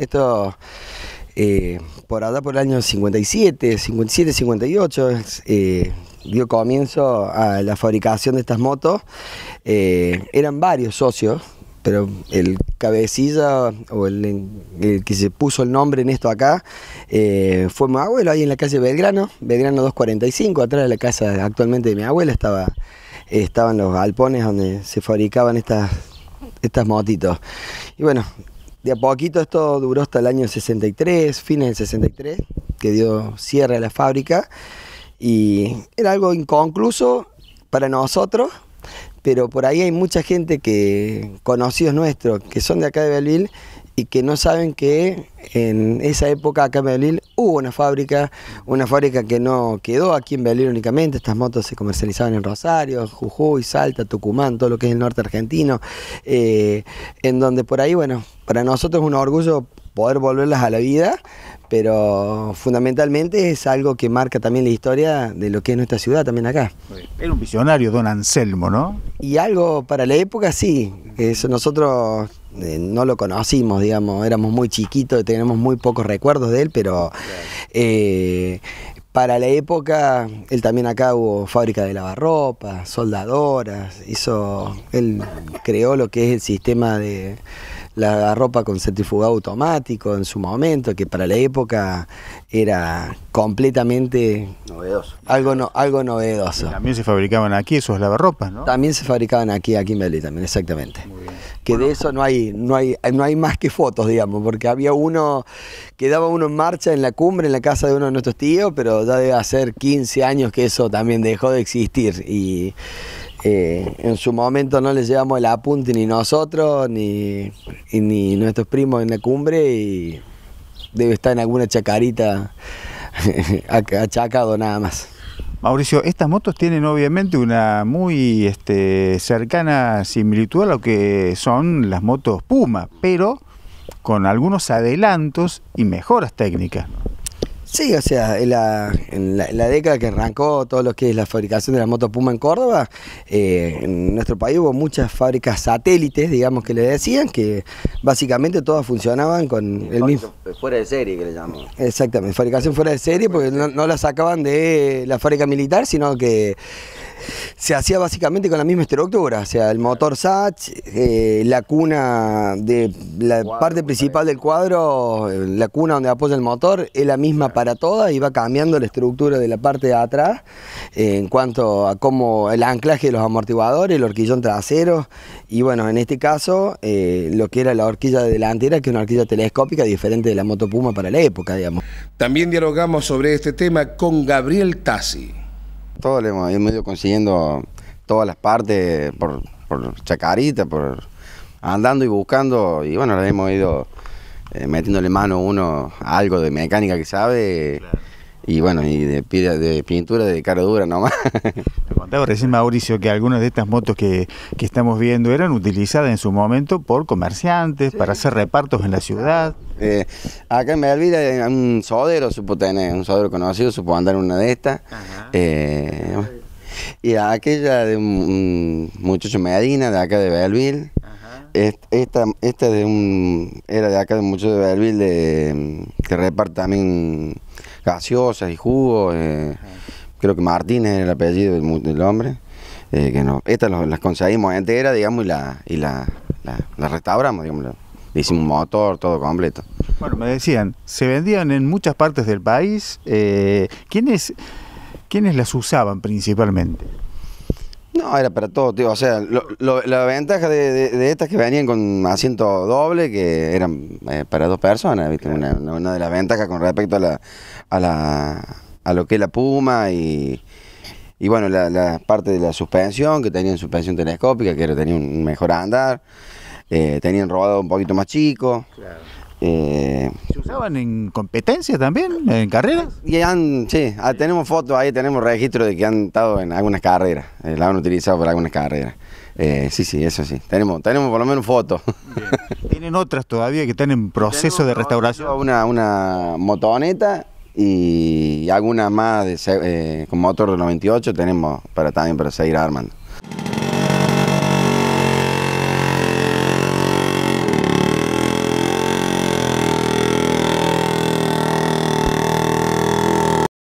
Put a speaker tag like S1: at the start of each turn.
S1: Esto eh, por allá por el año 57, 57, 58, dio comienzo a la fabricación de estas motos. Eh, eran varios socios, pero el cabecilla o el, que se puso el nombre en esto acá eh, fue mi abuelo ahí en la calle Belgrano, Belgrano 245, atrás de la casa actualmente de mi abuela estaba, estaban los galpones donde se fabricaban estas estas motitos. Y bueno, de a poquito esto duró hasta el año 63, fines del 63, que dio cierre a la fábrica. Y era algo inconcluso para nosotros, pero por ahí hay mucha gente que, conocidos nuestros, que son de acá de Belville y que no saben que en esa época acá en Berlín hubo una fábrica, una fábrica que no quedó aquí en Berlín únicamente, estas motos se comercializaban en Rosario, Jujuy, Salta, Tucumán, todo lo que es el norte argentino, eh, en donde por ahí, bueno, para nosotros es un orgullo poder volverlas a la vida, pero fundamentalmente es algo que marca también la historia de lo que es nuestra ciudad también acá. Era un visionario don Anselmo, ¿no? Y algo para la época sí, Eso nosotros no lo conocimos, digamos, éramos muy chiquitos, tenemos muy pocos recuerdos de él, pero eh, para la época él también acá hubo fábrica de lavarropas, soldadoras, hizo, él creó lo que es el sistema de la ropa con centrifugado automático en su momento, que para la época era completamente novedoso. Algo, algo novedoso. también se fabricaban aquí esos lavarropas, ¿no? También se fabricaban aquí, aquí en Belí también, exactamente que de eso no hay, no hay, más que fotos, digamos, porque había uno, quedaba uno en marcha en la cumbre, en la casa de uno de nuestros tíos, pero ya debe hacer 15 años que eso también dejó de existir y eh, en su momento no le llevamos el apunte ni nosotros, ni, ni nuestros primos en la cumbre y debe estar en alguna chacarita achacado nada más. Mauricio, estas motos tienen obviamente una muy
S2: este, cercana similitud a lo que son las motos Puma, pero
S1: con algunos adelantos y mejoras técnicas. Sí, o sea, en la, década que arrancó todo lo que es la fabricación de la moto Puma en Córdoba, eh, en nuestro país hubo muchas fábricas satélites, digamos que le decían, que básicamente todas funcionaban con el, mismo...
S3: Fuera de serie que le llaman.
S1: Exactamente, fabricación fuera de serie, porque no, no la sacaban de la fábrica militar, sino que se hacía básicamente con la misma estructura, o sea, el motor Satch, eh, la cuna de la parte principal del cuadro, eh, la cuna donde apoya el motor, es la misma para todas y va cambiando la estructura de la parte de atrás eh, en cuanto a cómo el anclaje de los amortiguadores, el horquillón trasero y bueno, en este caso lo que era la horquilla delantera, que es una horquilla telescópica diferente de la moto Puma para la época, digamos.
S3: También dialogamos sobre este tema con Gabriel Tassi todo, le hemos, ido consiguiendo todas las partes por, por chacarita, por andando y buscando, y bueno, le hemos ido eh, metiéndole mano uno algo de mecánica que sabe. Y bueno, y de, de pintura de cara dura nomás. Claro, recién Mauricio que algunas de estas
S2: motos que, estamos viendo eran utilizadas en su momento por comerciantes para hacer repartos
S3: en la ciudad. Eh, acá en hay un sodero supo tener, un sodero conocido puede andar una de estas. Eh, y aquella de un muchacho Medina de acá de Medellín, Esta, esta de un, era de acá de un muchacho de Belleville que reparte también gaseosas y jugos. Eh, creo que Martínez era el apellido del, hombre. Eh, que no, estas las conseguimos enteras, digamos, y la, y la, restauramos, digamos, hicimos un motor, todo completo.
S2: Bueno, me decían, se vendían en muchas partes del país. Eh, ¿quiénes, las usaban principalmente?
S3: No, era para todo, tío. O sea, la ventaja de, estas que venían con asiento doble, que eran eh, para dos personas, ¿viste? Una, de las ventajas con respecto a la a lo que es la Puma y, y bueno, la, parte de la suspensión, que tenían suspensión telescópica, que era, tenía un mejor andar, eh, tenían robado un poquito más chico. Eh, ¿Se usaban en competencias también? ¿En carreras? Y han, sí, ah, tenemos fotos ahí, tenemos registro de que han estado en algunas carreras, eh, la han utilizado para algunas carreras. sí, sí, eso sí. Tenemos, tenemos por lo menos fotos. ¿Tienen otras todavía que están en proceso de restauración? Una, una motoneta y algunas más con motor de 98 eh, tenemos para también para seguir armando.